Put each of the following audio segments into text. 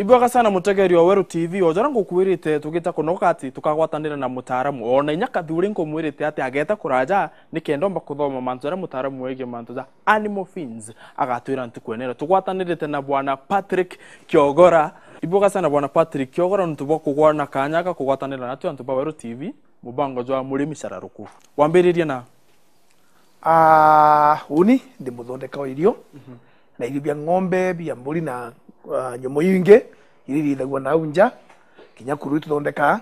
ibwe sana mutegeri wa weru tv ojora ngukwirite tugita kunoka ati tukagwatanira na mutaramu ona inya kathuri nkumwirite ati ageta kuraja nikendomba kuthoma mantu aria mutaramu wegie mantu ja animal fins agatwira ntikwenera tugwatanirite na bwana patrick kiogora ibwe sana bwana patrick kiogora nuntu bwa kugwa na kanya ga kugwatanira na twantu ba weru tv mubango jwa murimi cararuku wambiririe na uh, uni ndi muthondeka wa irio mm -hmm na ivi vya ng'ombe vya mburi na uh, nyumu ingi iri ithagwa na unja kinya kuru ithondeka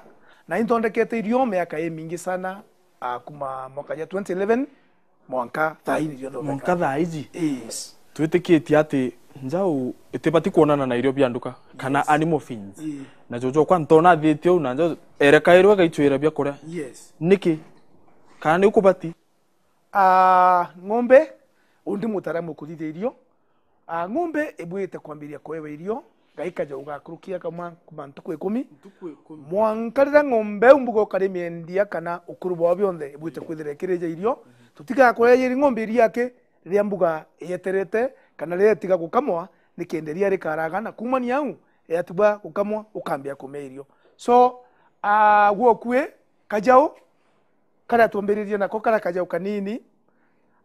na ithondekete irio miaka i mingi sana uh, kuma mwaka ya 2011 mwanka thai ndio ndo thai ji yes twitikitie ati njau itibati kuonana na irio bia kana yes. animal fins yes. na jojo kwa ntona thithio na njo erekairwe gaitwira bia kuria yes niki kana ni ukubati ah uh, ng'ombe undi mutaramu kuthithirio uh, ng'ombe ibwite kwambiria kwewa ilio gaika kaja ugakurukia kama kuma ntuku 10 mwankarira ng'ombe umbugo kalemi ukarimiendia kana ukuru bwa bionthe ibwite kwithira ikirija irio mhm. tutigaga kurejeria ng'ombe yake riria mbuga yeterete kana riria tiga gukamwa nikienderia kuma ni au yatuba gukamwa ukambia kumia ilio so uh, ah, kwe kajao kana twambiririe nako karia kajao kanini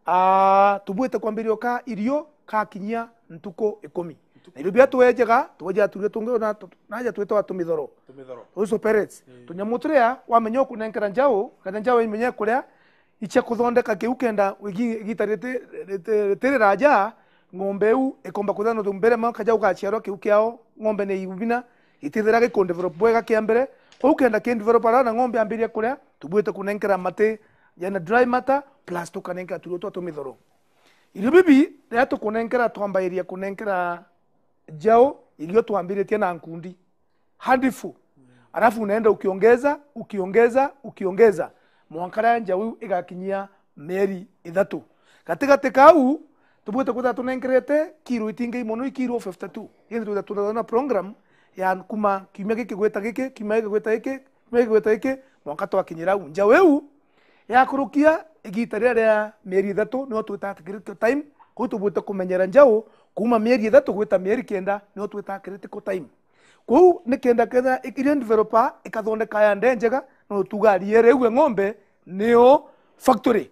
uh, ah, tubwite kwambiririo ka irio kakinyia ntuko ekomi nairä bia tå wenjega tå wenjega tuire tå ngä naja twä twa tå mä thoro tå ico tå hmm. nyamå tå rä a wamenya å kå nenkera njaå kana njaå imenye kå rä kuthondeka icia kå thondeka kä u ng'ombe u ä komba kå thana tå mbere maka njaå gaciarwo kä u kä ng'ombe nä ibina itithira tä thä ra gä kå wega kä ukenda mbere koguo kenda na ng'ombe ambä rie tubwete rä mate tå buä yana dry matter plus tå kanenkera turä twa tå mä iriobibi riria tukunengera twambairie kunenkera jao ilio tuambiritie na nkundi handifu arafu unaenda ukiongeza ukiongeza ukiongeza mwankara ya njau igakinyia meri ithatu katigati kau tubwite kwitha tunengerete kiro itingei mono ikiro 52 hindi twitha tunathona program ya kuma kiumia giki gwita giki kiumia giki gwita giki kiumia giki gwita giki mwanka twakinyira u njau iu yakurukia igita rĩrĩa mĩeri ĩthatũ nĩo twĩtaga critical time kũu tũgwĩte kũmenyera njaũ kuma mĩeri ĩthatũ gwĩta mĩeri kenda nĩo twĩtaga critical time kũu nĩ kenda kenda iria developer ĩkathondeka yande njega no tuga rĩera igwe ng'ombe nĩyo factory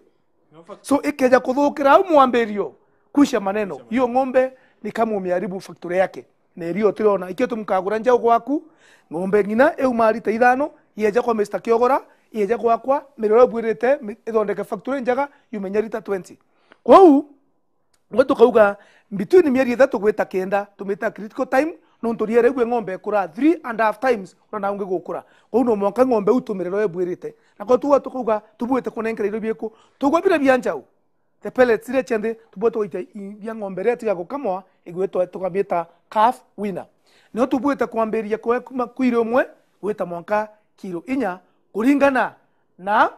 so ikeja kũthũkĩra au mwambĩrio kusha maneno iyo ng'ombe ni kama umeharibu factory yake na iriyo tũrona ikitu mkagũra njaũ gwaku ng'ombe ng'ina iuma rita ithano yeja kwa Mr. Kiogora yije gwakwa miroro bwirite ithondeke factory njega yumenye rita 20 kwau ngo kauga between mieri ithatu gwita kenda tumita critical time nontu riera igwe ng'ombe kura 3 and half times ona naungi gukura kwau no mwaka ng'ombe utumiriro ebwirite nako tuwa tukauga tubuite kunengera irio bieku tugwa bira bia njau the pellets ile chende tubuo tuita bia ng'ombe retu ya gukamwa igwe tukabita calf winner no tubuite kwambiria kwa kuiri umwe gwita mwaka kilo inya kulingana na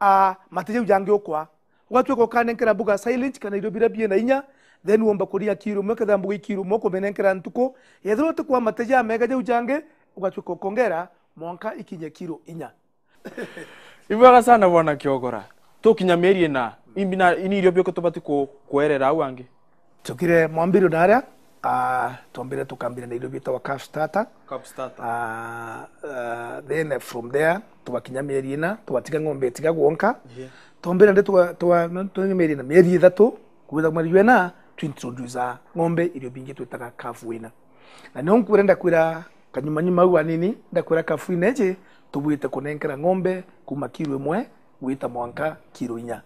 uh, matijau jange ukwa gwatuä ko kanenkera mbuga silent kana irio bira bie na inya then womba kuria kiro mwe ketha mbuga ikiro mwe kumenenkera ntuko yedro ti kwa mateja mega jau jange ugatwe ko kongera mwonka ikinye kiru inya ibaga sana bona kiogora tukinya mieri ina imbi na ini irio bioke tubati kuerera kwerera wange tukire mwambiro naria uh, ah, tuambire tukambire na indo bitagwa calf starter calf starter uh, uh, then from there tubakinya mieri ina tubatiga ng'ombe tiga gwonka yeah. tuambire ndi tuwa tuwa tuwa mieri ina mieri ithatu kuweza kumaliwa na tuintroduce ng'ombe irio bingi twitaga calf winner na nio nkwira ndakwira kanyumanyuma au anini ndakwira calf winner je tubwite kunenkera ng'ombe kuma kilo imwe wita mwanka kilo inya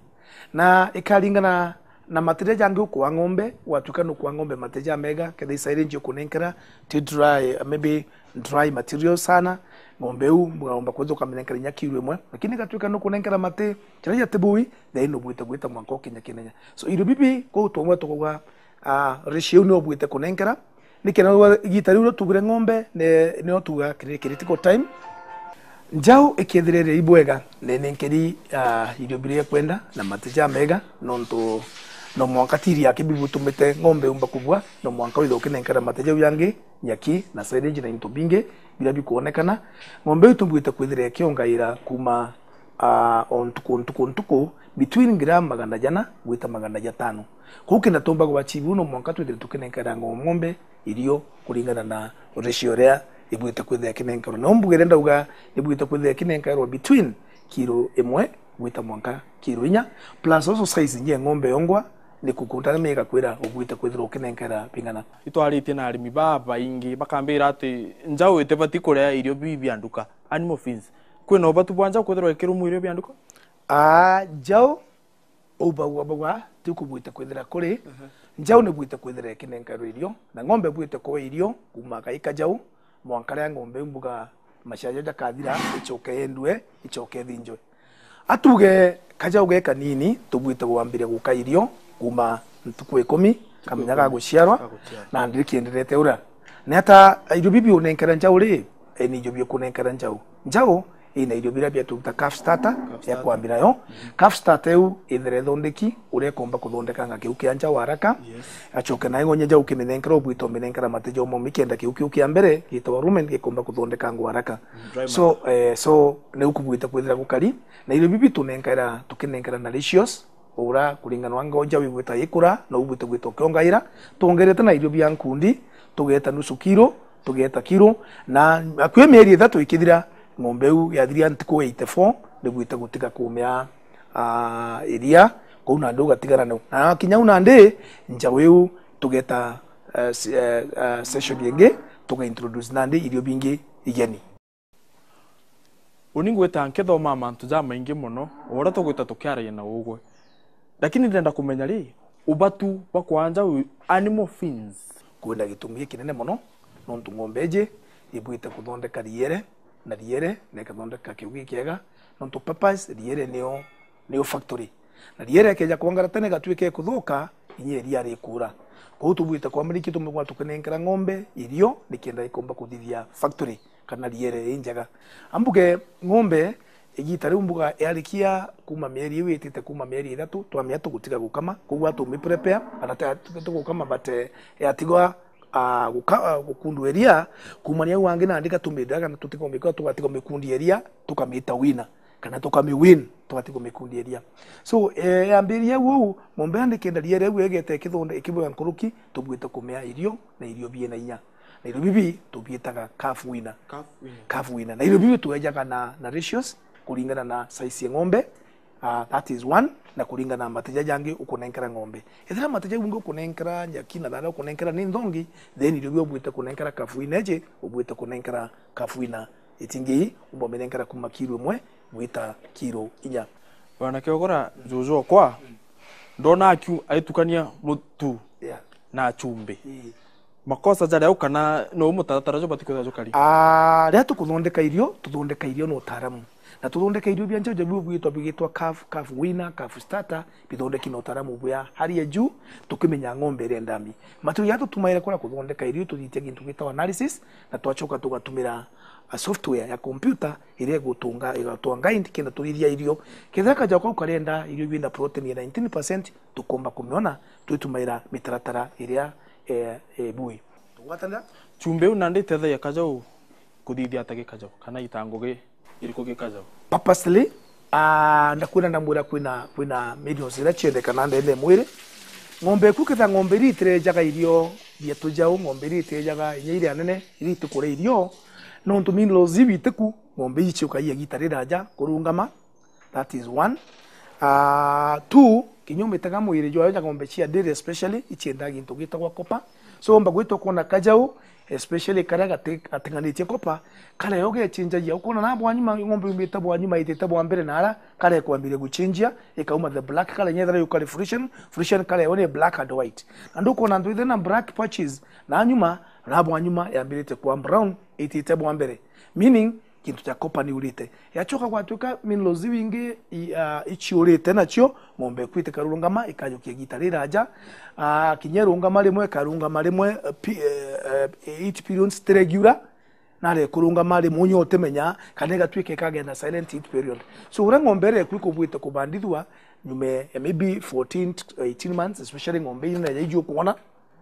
na ikaringana na mateja jange kwa ng'ombe watukano kwa ng'ombe mateja mega kedha isaire njio kunenkera to dry maybe dry material sana ng'ombe u mwaomba kwezo kamenenkera nyakirwe mwe lakini gatukano kunenkera mate chalaja tebui they no bwita bwita mwanko kinya kinenya so irio bibi ko twamwe tukwa a uh, ratio no bwita kunenkera nikena gitari riu tugure ng'ombe ne ne otuga critical time njau ikiethireria ibwega nenenkeri uh, irio biria kwenda na mateja mega nonto no mwanka tiri yake bibu tumete ng'ombe umba kubwa no mwanka withoke na nkara mateja uyange nyaki na silage na into binge bila bikuonekana ng'ombe kwithire kionga ira kuma uh, ontuku ntuku ntuku between gram maganda jana gwita magana jatano kuki na kwa chibu no mwanka twithira nkara ng'ombe irio kulingana na ratio ria ibwite kwithira kinenkarwa no mbugire ndauga ibwite kwithira nkara between kilo emwe wita mwanka kiro inya plus also size nye ng'ombe yongwa ni kukunda ni mega kwira gakwä kwithira ukinengera pingana itwarä tie na arä mi babaingä bakambä ra atä njaå ä bati kå irio bibi bia nduka kwä na å batu bwa kwithira kwä mu irio bia nduka njaå å bagua bagua ti kå bwä te kwä thä ra kå rä njaå irio na ng'ombe bwä te kå irio kumaga ika njaå mwankarä ng'ombe mbuga mashaje maciario kadira ichoke endwe ichoke thinjwe atuge kajau ge kanini tubwite gwambire gukairio kuma ntuku ekomi kamenya ga guciarwa na ndiri kienderete ura ni hata irio bibi unenkera njau ri e, ni irio bi kunenkera njau njau ina irio biria biaturuta calf starter ya kuambira yo calf starter u ithere thondeki ure komba kuthondeka nga kiu kia njau haraka acoke na ingonye njau kimenenkera obwito menenkera matejo mo ki kiu kiu ambere mbere gitwa rumen gikomba kuthondeka ngo haraka so eh, so ne ukubwita kwithira gukari na irio bibi tunenkera mm-hmm. tukinenkera mm, eh, na ratios ura wanga oja wigwita ikura no ubute gwito kiongaira tuongerete na irio bia tugeta nusu kilo tugeta kilo na akwe meri thatu ikithira ngombe u yathiri antiku 84 ndigwite gutiga kumia a uh, iria ko na ndu gatigana no na kinya una nde nja weu tugeta uh, uh, uh, session yenge tuga introduce nande irio bingi igeni uningweta nkethoma mantu jamaingi muno uria tugwita tukyara na ugwe lakini ndenda kumenya ri ubatu wa kwanja animal fins kwina gitumi kinene mono nontu ng'ombe iji kudonde kuthondeka riere na riere na ka kiugi kiega nontu papas riere neo neo factory na riere keja kuangara tene gatuike kuthuka inye kura kwa hutu tubwite kwa mriki kwa tukene tukinengera ng'ombe ilio, nikienda ikomba kuthithia factory kana riere injaga. Ambuke ng'ombe igita riu mbuga yarikia kuma mieri iyo itite kuma mieri ithatu twamia tugutiga gukama koguo atumi prepare kana tugukama bate eh, yatigwa uh, gukunduiria ah, kumania u angi naandika tumidaga na tutikomikwa tugatigo mikundiiria tukamita wina kana tukamiwin tugatigo mikundiiria so eh, yambiria wou mombe andikenda riere u egete kithonde ikibwa nkuruki tubwite kumea irio na irio biena na irio nairobi tubietaga calf winner calf winner calf winner na na na ratios kulingana na size ya ng'ombe uh, that is one na kulingana na mateja yange ukunenkerera ng'ombe ethera mateja bunge ukunenkerera nyaki na thara ukunenkerera ni nthongi then irio ubwite kunenkerera kafuina eje ubwite kunenkerera kafuina itingi ubomenenkerera kuma kiro mwe gwita kiro inya wanake ogora zuzu kwa ndona akiu aitukania mutu yeah. na chumbi yeah. Mm. makosa jaria ukana no mutaratara jo batikuthajo kari ah ria tukuthondeka irio tuthondeka irio no utaramu na tuthondeke irio bia njenjo biu bwitwa bigitwa calf calf winner calf starter bithondeki na utaramu bwa hali ya juu tukimenya ng'ombe ile ndami matu maturia tutumaire kura kuthondeka irio tuthitie gintu gitwa analysis na twachoka tugatumira a uh, software ya computer ile gutunga igatwanga indi kenda tulithia irio kithaka ja kwa kalenda irio bina protein ya 19% tukomba kumiona twitumaira mitaratara ile e, e, bui tugwatanira chumbe unande unandite thaya kajau atake tagikajau kana itangoge irikugekazaho ah, na uh, ndakwina ndambwira kwina kwina millions irachendekana ndende mwire ng'ombe ekuketha ng'ombe iria jaga irio biatu jau ng'ombe iria iterejaga inya iria nene iria itikura irio nontu minerals ibitiku ng'ombe ichiukagia gita riraja kurungama that is one uh, two kinyume kinyumite kamwire jua yonya ngombe chia dere especially ichiendaga into kwa kopa so mba gwito kona kajau especially kara gatinganitie kopa yoge chinja ya ukona na bwanyu ngombe umite bwanyu maitite bwa mbere nara kara kwambire guchinjia ikauma the black kara nyethera yo kara fruition fruition kara yo black and white and uko na ndu na black patches na nyuma rabo nyuma te kwa brown itite bwa mbere meaning kintu cha kopa ni ulite yachoka kwatuka minlo ziwingi ichi ulite nacho mombe kwite karulungama ikanyukie gita liraja uh, kinyerungama limwe karungama limwe uh, pi, uh, e, e, e, it periods regular nare kurunga limwe munyo menya kanega gatwike kagenda silent it period so urango mbere re kwiko bwite kubandithwa nyume maybe 14 18 months especially ng'ombe ina yaijyo kuona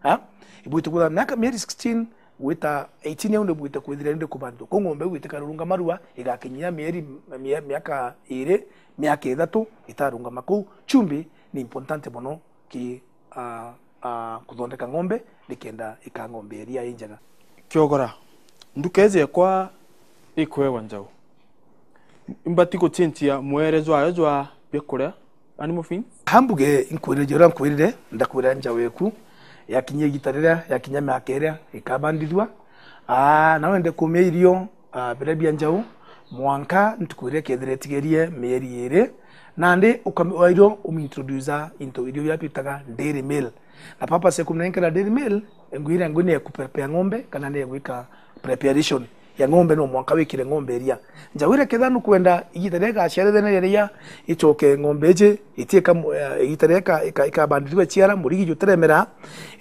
ha ibwite kuona miaka 16 gwita 18 yau nä gwite kwithire ndi kubandu ku ng'ombe gwitika karunga marua igakinyia mieri miaka ire miaka ithatu itarunga maku chumbi ni importante mono ki a uh, uh, kuthondeka ng'ombe nikenda ika ng'ombe iria injega kiogora ndukeze kwa ikwewa wanjau mbati gucintia mwerezo ayo jwa bikuria animal feeds hambuge inkwirire jora nkwirire ndakwira njau eku yakinya igita riria yakinya a ä ikabandithua na wende kumia irio mbere bia njau mwanka ntuku ä kethire tigerie mieri iri nandi ukamwairio umintroduce into irio pitaga dairy meal na papa sekumnaikira dairy meal nguira ngwini ya kuprepare ng'ombe kana ni ya gwika preparation ya ngombe no mwaka wikire ngombe ria iria njawire kithanu kwenda igitareka aciarithene iria icoke ngombe je itika eh, igitareka ikabandirwe ciara murigi juteremera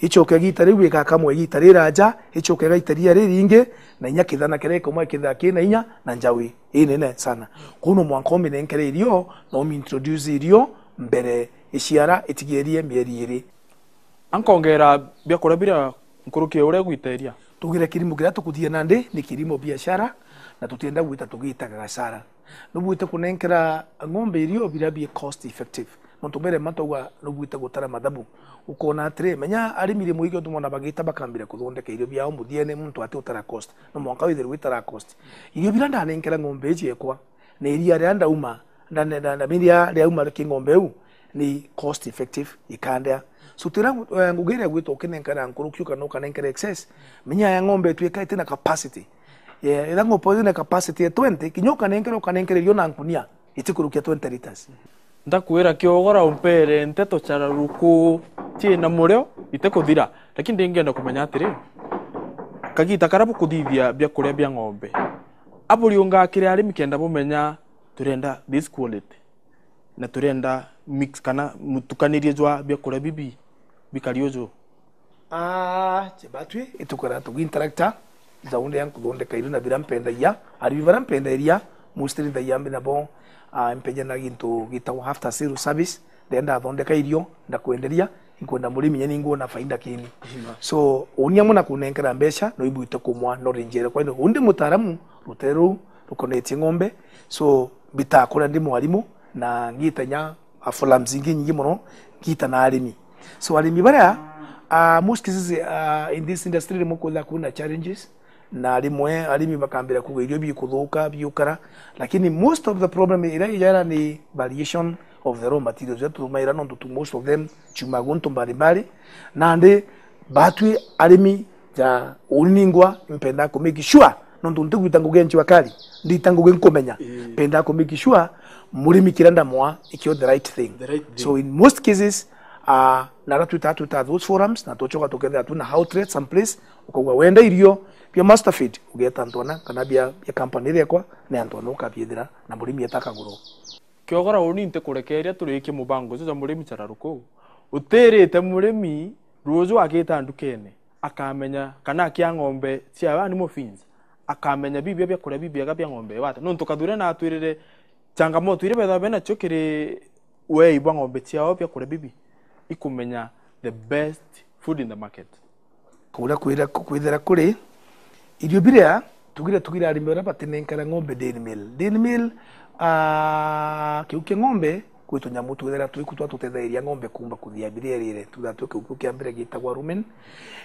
icoke gitari wika kamwe gitari raja icoke gaitaria riri inge na inya kere ko mwa kitha kina inya na njawi ine ne sana kuno mwaka ombe ne nkere irio no mi introduce irio mbere ishiara itigerie mieri iri ankongera biakuria biria nkurukie ure gwiteria tugire kirimo gira tukuthie na ndi ni kirimo biashara na tutienda gwita tugitaga no nubwite kunenkera ng'ombe irio bira bi cost effective muntu mbere no nubwite gutara mathabu ukona tre menya ari muigi muigyo tumona bagita bakambire kuthondeka irio biao muthiene muntu ati utara cost no mwaka withiru witara cost irio bira ndanenkera ng'ombe je kwa ici ekwa ni iria ria ndauma ndamiria ya uma ngombe u ni cost effective ikanda so tira ngugere ya gwito nkana nkuru kyuka no kana nkere excess menya ya ng'ombe tu tuika itina capacity yeah, ila ngopo ina capacity ya 20 kinyoka kana nkere yona nkunia itikuru kya 20 liters ndakwira kiogora umpere nteto chara ruku tie na murio itekuthira lakini ndingienda kumenya atiri kagita karabu kudivia bya kuria bya ng'ombe aburi ungakire ari mikenda bumenya turenda this quality na turenda mix kana mutukaniriezwa byakura bibi bikali ojo ah chebatwe itukora tugu interacta zaunde yanku donde kairu na penda ya ari penda iria mustri da yambe na bon ah impenya na gintu wa after sale service ndenda thondeka irio ndakuenderia nkwenda murimi yani na faida kini so unia muna kunengera mbesha no ibu ibuite kumwa no rinjere kwa undi mutaramu ruteru ukone ngombe so bitakura ndi mwalimu na ngitanya afula mzingi nyingi muno kita na alimi so alimi bara uh, ah, muskizizi uh, ah, in this industry mukola kuna challenges na limwe alimi bakambira ku ibyo bikuluka byukara lakini most of the problem ira yara ni variation of the raw materials that to tumaira non to most of them chumagonto mbalimbali nande batwi alimi ja uningwa mpenda ku make sure non nondo ntikuitangugenchi wakali ndi nditangugenkomenya ee. penda ku make sure murimi kiranda mwa ikiwa the right thing, the right thing. so in most cases uh, nara tuta tuta those forums na tochoka together tuna how trade some place ukauga wenda irio bia master feed ugeta ntwana kana bia bia company rekwa ne antwana ukabiethira na murimi etakagurwo kiogora uninte kurekeria turiki mubango cuca murimi chararuko utirite murimi ruju agita ndukene akamenya kana akia ng'ombe cia animal fins akamenya bibia bia kuria bibiaga bia ng'ombe wate nontu kathure na atwirire changamoto ile bethaga bena chokere we ibwa betia ciao bia kå bibi ikumenya the best food in the market kula kuira a kuri kå rä irio birea tugira tugira arä me å ngombe a batenenkara ng'ombe kä u ng'ombe kwä tå nyamå twä thera twä ku twatå iria ng'ombe kumba kuthiambithia rä re tutha twä kä u kä a mbere gä tagwa rumen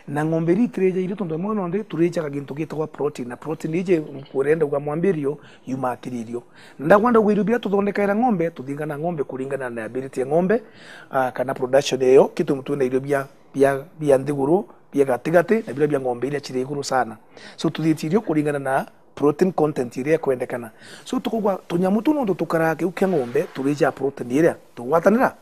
na ng'ombe ri itärä njairie tondå amwe nondä tå rä njaga gä ntå gä tagwa protein na protein ije kå renda uga mwambä rio yumaga kä ririo ndagwanda gå irio bira tå thondekaira ng'ombe tå thingana ng'ombe kå ringana na mbä rä tie ng'ombe kana production ä yo kä tå twä na irio bia bia nthigå rå bia gatigatä na bira bia ng'ombe iria cirä igå rå sana so tå thiä tirio kå ringana na protein content iria kwendekana so tukugwa tunyamu tuno ndo tukarake ukia ng'ombe turija protein iria tugwatanira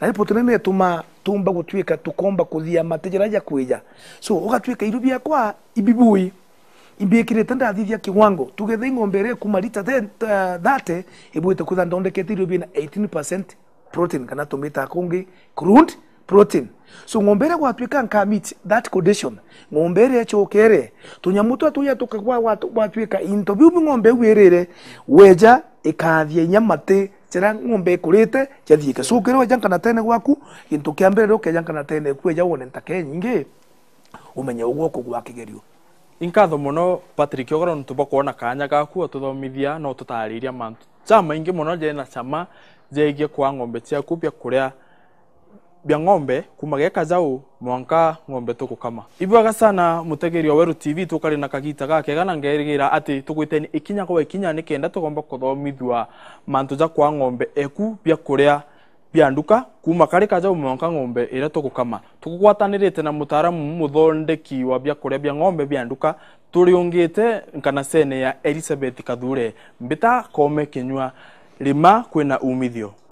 na ipo tunene tuma tumba gutwika tukomba kuthia matejera ja kuija so ugatwika irubia kwa ibibui imbiikirite ndathithia kiwango tugethe ng'ombe iria kuma lita that ibuite kuza ndonde iru bina 18% protein kana tumita kungi crude protein so ng'ombere gwatwika nka meat that condition ng'ombere echokere tunyamu tuya tukagwa watu gwatwika into biubi ng'ombe wirire weja ikathia nyamate chira ng'ombe ikurite chathiike so ukire weja nkana tene gwaku gintu kia mbere ukeja nkana tene kweja wone ntake nyingi umenye ugwoko gwa kigerio inkatho muno patrick ogoro nitubakwona kanya gaku ututhomithia no tutariria mantu chama ingi muno jena chama jegie kwa ng'ombe ciaku bia kuria bya ng'ombe kumageka zao mwanka ng'ombe tukukama ibwaga sana mutegeri wa weru tv tukari na kagita gake gana ngerigera ati tugwiteni ikinya kwa ikinya ni kenda tugomba kuthomithwa mantu za kwa ng'ombe eku bya kuria bya nduka kuma kari kaza mwanka ng'ombe ira tukukama tukugwatanirite na mutaramu muthondeki wa bya kuria bya ng'ombe bya nduka turiungite sene ya Elizabeth Kathure mbita kome kinywa lima kwena umithio